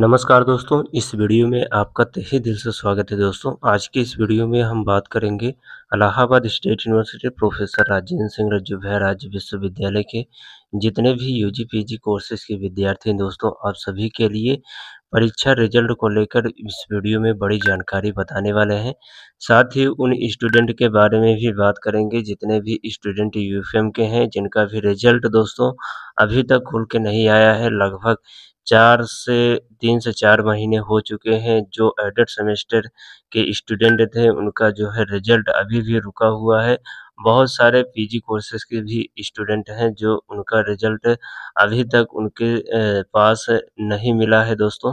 नमस्कार दोस्तों इस वीडियो में आपका तहे दिल से स्वागत है दोस्तों आज के इस वीडियो में हम बात करेंगे Allahabad state university professor Rajendra Singh भैया राज्य विश्वविद्यालय के जितने भी यूजी पीजी कोर्सेज के विद्यार्थी हैं दोस्तों आप सभी के लिए परीक्षा रिजल्ट को लेकर इस वीडियो में बड़ी जानकारी बताने वाले हैं साथ ही उन स्टूडेंट के बारे में भी बात करेंगे जितने भी स्टूडेंट यूएफएम के हैं जिनका भी रिजल्ट दोस्तों अभी तक खुल के नहीं आया है लगभग चार से तीन से चार महीने हो चुके हैं जो एडेड सेमेस्टर के स्टूडेंट थे उनका जो है रिजल्ट अभी भी रुका हुआ है बहुत सारे पीजी कोर्सेज के भी स्टूडेंट हैं जो उनका रिजल्ट अभी तक उनके पास नहीं मिला है दोस्तों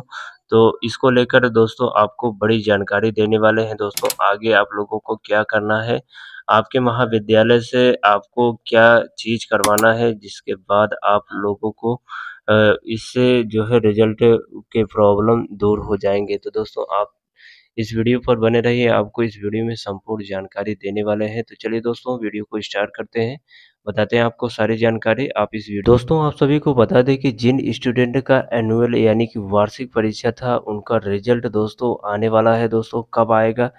तो इसको लेकर दोस्तों आपको बड़ी जानकारी देने वाले हैं दोस्तों आगे आप लोगों को क्या करना है आपके महाविद्यालय से आपको क्या चीज़ करवाना है जिसके बाद आप लोगों को इससे जो है रिजल्ट के प्रॉब्लम दूर हो जाएंगे तो दोस्तों आप इस वीडियो पर बने रहिए आपको इस वीडियो में संपूर्ण जानकारी देने वाले हैं तो चलिए दोस्तों वीडियो को स्टार्ट करते हैं बताते हैं आपको सारी जानकारी आप इस वीडियो दोस्तों आप सभी को बता दें कि जिन स्टूडेंट का एनुअल यानी कि वार्षिक परीक्षा था उनका रिजल्ट दोस्तों आने वाला है दोस्तों कब आएगा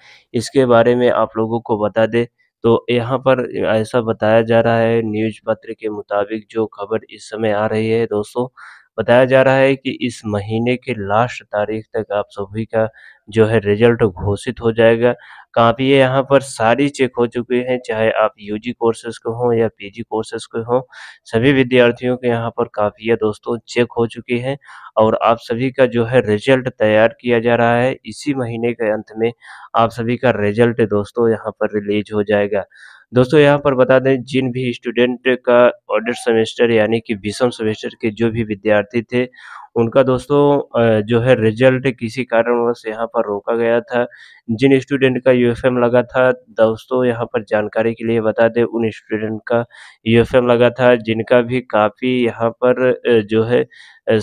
इसके बारे में आप लोगों को बता दें तो यहाँ पर ऐसा बताया जा रहा है न्यूज़ पत्र के मुताबिक जो खबर इस समय आ रही है दोस्तों बताया जा रहा है कि इस महीने के लास्ट तारीख तक आप सभी का जो है रिजल्ट घोषित हो जाएगा काफ़ी यहाँ पर सारी चेक हो चुकी हैं चाहे आप यूजी कोर्सेज के हों या पीजी कोर्सेज के हों सभी विद्यार्थियों के यहाँ पर काफ़ी दोस्तों चेक हो चुके हैं और आप सभी का जो है रिजल्ट तैयार किया जा रहा है इसी महीने के अंत में आप सभी का रिजल्ट दोस्तों यहाँ पर रिलीज हो जाएगा दोस्तों यहाँ पर बता दें जिन भी स्टूडेंट का ऑडिट सेमेस्टर यानी कि बीसम सेमेस्टर के जो भी विद्यार्थी थे उनका दोस्तों जो है रिजल्ट किसी कारणवश यहाँ पर रोका गया था जिन स्टूडेंट का यूएफएम लगा था दोस्तों यहाँ पर जानकारी के लिए बता दें उन स्टूडेंट का यूएफएम लगा था जिनका भी काफ़ी यहाँ पर जो है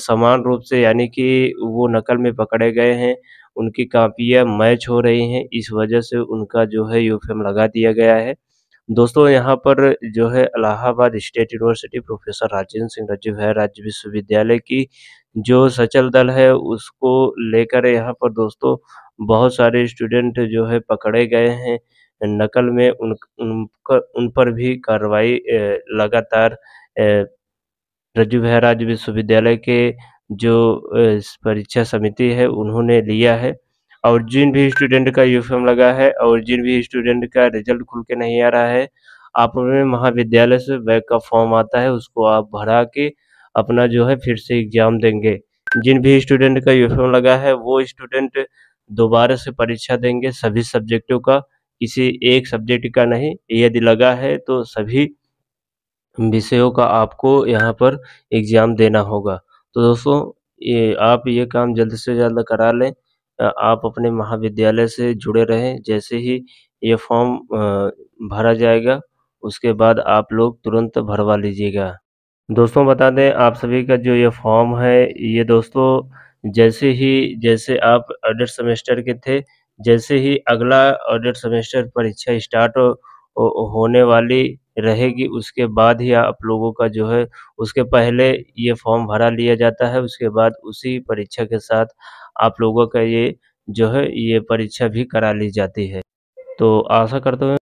समान रूप से यानी कि वो नकल में पकड़े गए हैं उनकी कापियाँ मैच हो रही हैं इस वजह से उनका जो है यूएफएम लगा दिया गया है दोस्तों यहाँ पर जो है Allahabad state university professor Rajendra Singh Rajeev है राज्य विश्वविद्यालय की जो सचल दल है उसको लेकर यहाँ पर दोस्तों बहुत सारे स्टूडेंट जो है पकड़े गए हैं नकल में उन उन पर, उन पर भी कार्रवाई लगातार रज्जू राज्य विश्वविद्यालय के जो परीक्षा समिति है उन्होंने लिया है और जिन भी स्टूडेंट का यूनिफॉर्म लगा है और जिन भी स्टूडेंट का रिजल्ट खुल के नहीं आ रहा है आप में महाविद्यालय से बैक का फॉर्म आता है उसको आप भरा के अपना जो है फिर से एग्जाम देंगे जिन भी स्टूडेंट का यूनिफॉर्म लगा है वो स्टूडेंट दोबारा से परीक्षा देंगे सभी सब्जेक्टों का किसी एक सब्जेक्ट का नहीं यदि लगा है तो सभी विषयों का आपको यहाँ पर एग्ज़ाम देना होगा तो दोस्तों ये आप ये काम जल्द से जल्द करा लें आप अपने महाविद्यालय से जुड़े रहें जैसे ही ये फॉर्म भरा जाएगा उसके बाद आप लोग तुरंत भरवा लीजिएगा दोस्तों बता दें आप सभी का जो ये फॉर्म है ये दोस्तों जैसे ही जैसे आप ऑडिट सेमेस्टर के थे जैसे ही अगला ऑडिट सेमेस्टर परीक्षा स्टार्ट होने वाली रहेगी उसके बाद ही आप लोगों का जो है उसके पहले ये फॉर्म भरा लिया जाता है उसके बाद उसी परीक्षा के साथ आप लोगों का ये जो है ये परीक्षा भी करा ली जाती है तो आशा करता हूँ